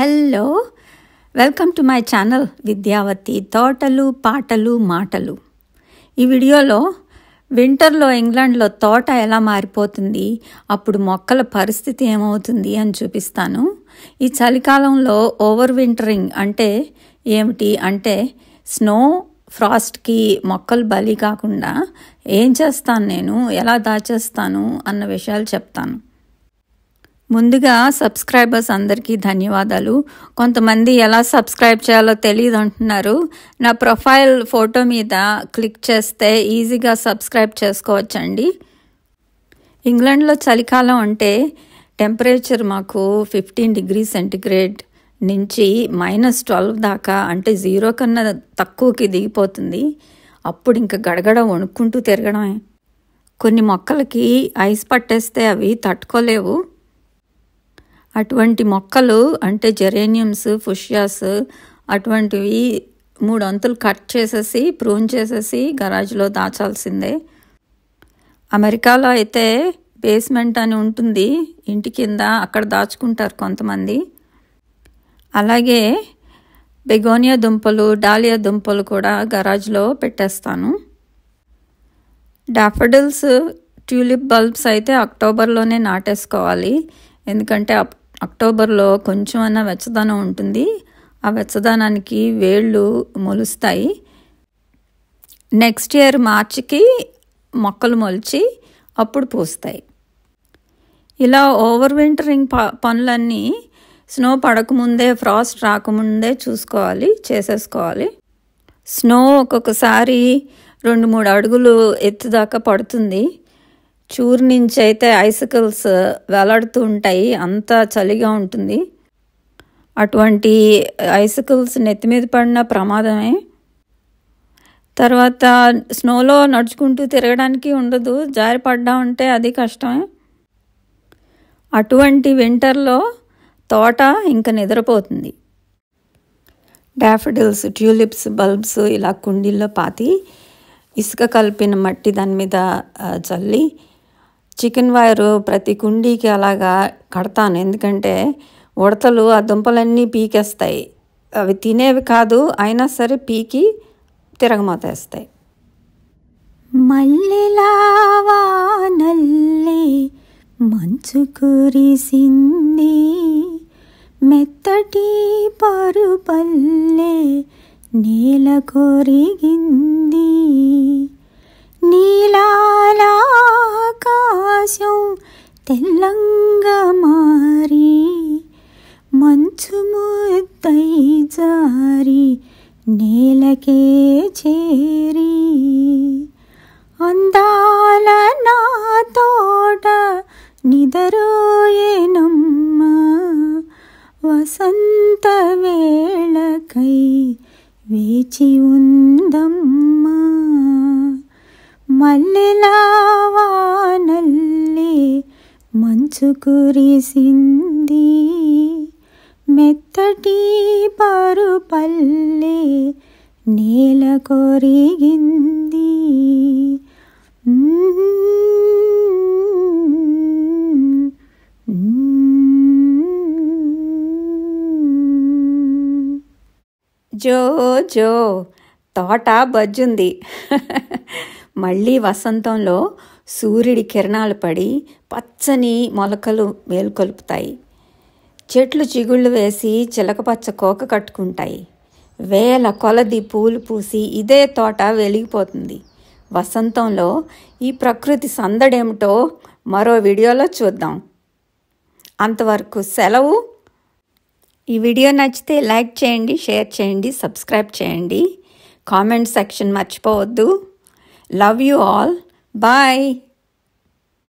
hello welcome to my channel Vidyavathi తోటలు పాటలు మాటలు ఈ వీడియోలో వింటర్లో ఇంగ్లాండ్లో తోట ఎలా మారిపోతుంది అప్పుడు మొక్కల పరిస్థితి ఏమవుతుంది అని చూపిస్తాను ఈ చలికాలంలో ఓవర్ వింటరింగ్ అంటే ఏమిటి అంటే స్నో ఫ్రాస్ట్కి మొక్కలు బలి కాకుండా ఏం చేస్తాను నేను ఎలా దాచేస్తాను అన్న విషయాలు చెప్తాను ముందుగా సబ్స్క్రైబర్స్ అందరికీ ధన్యవాదాలు కొంతమంది ఎలా సబ్స్క్రైబ్ చేయాలో తెలియదు అంటున్నారు నా ప్రొఫైల్ ఫోటో మీద క్లిక్ చేస్తే ఈజీగా సబ్స్క్రైబ్ చేసుకోవచ్చండి ఇంగ్లాండ్లో చలికాలం అంటే టెంపరేచర్ మాకు ఫిఫ్టీన్ డిగ్రీ సెంటిగ్రేడ్ నుంచి మైనస్ ట్వెల్వ్ దాకా అంటే జీరో కన్నా తక్కువకి దిగిపోతుంది అప్పుడు ఇంకా గడగడ వణుక్కుంటూ తిరగడమే కొన్ని మొక్కలకి ఐస్ పట్టేస్తే అవి తట్టుకోలేవు అటువంటి మొక్కలు అంటే జెరేనియమ్స్ ఫుషియాస్ అటువంటివి మూడు అంతులు కట్ చేసేసి ప్రూన్ చేసేసి గరాజ్లో దాచాల్సిందే అమెరికాలో అయితే బేస్మెంట్ అని ఉంటుంది ఇంటి కింద అక్కడ దాచుకుంటారు కొంతమంది అలాగే బెగోనియా దుంపలు డాలియా దుంపలు కూడా గరాజ్లో పెట్టేస్తాను డాఫడిల్స్ ట్యూలిప్ బల్బ్స్ అయితే అక్టోబర్లోనే నాటేసుకోవాలి ఎందుకంటే అప్ అక్టోబర్లో కొంచెం అన్న వెచ్చదనం ఉంటుంది ఆ వెచ్చదనానికి వేళ్ళు మొలుస్తాయి నెక్స్ట్ ఇయర్ మార్చికి మొక్కలు మొలిచి అప్పుడు పూస్తాయి ఇలా ఓవర్ వింటరింగ్ ప పనులన్నీ స్నో పడకముందే ఫ్రాస్ట్ రాకముందే చూసుకోవాలి చేసేసుకోవాలి స్నో ఒక్కొక్కసారి రెండు మూడు అడుగులు ఎత్తు దాకా పడుతుంది చూరు నుంచి అయితే ఐసికల్స్ వెలాడుతూ ఉంటాయి అంత చలిగా ఉంటుంది అటువంటి ఐసికల్స్ నెత్తి మీద పడిన ప్రమాదమే తర్వాత స్నోలో నడుచుకుంటూ తిరగడానికి ఉండదు జారి ఉంటే అది కష్టమే అటువంటి వింటర్లో తోట ఇంకా నిద్రపోతుంది డాఫిడిల్స్ ట్యూలిప్స్ బల్బ్స్ ఇలా కుండీల్లో పాతి ఇసుక కలిపిన మట్టి దాని మీద చల్లి చికెన్ వైరు ప్రతి కుండీకి అలాగా కడతాను ఎందుకంటే ఉడతలు ఆ దుంపలన్నీ పీకేస్తాయి అవి తినేవి కాదు అయినా సరే పీకి తిరగమోతేస్తాయి మల్లెలావా మంచు కురిసింది మెత్తటి పరుపల్లె నీల కొరిగింది నీలా తెల్లంగా మారి మంచు ముద్దై జారి నేలకే చేరి అందాల నా తోట నిదరోయేనమ్మ వసంత వేళకై వేచి ఉందమ్మా మల్లెలా వానల్ మంచు కురిసింది మెత్తటి పారు పల్లె నేల కొరిగింది జో జో తోట బజ్జుంది మళ్ళీ వసంతంలో సూర్యుడి కిరణాలు పడి పచ్చని మొలకలు మేలుకొలుపుతాయి చెట్లు చిగుళ్ళు వేసి చిలకపచ్చ కోక కట్టుకుంటాయి వేల కొలది పూలు పూసి ఇదే తోట వెలిగిపోతుంది వసంతంలో ఈ ప్రకృతి సందడేమిటో మరో వీడియోలో చూద్దాం అంతవరకు సెలవు ఈ వీడియో నచ్చితే లైక్ చేయండి షేర్ చేయండి సబ్స్క్రైబ్ చేయండి కామెంట్ సెక్షన్ మర్చిపోవద్దు లవ్ యూ ఆల్ బాయ్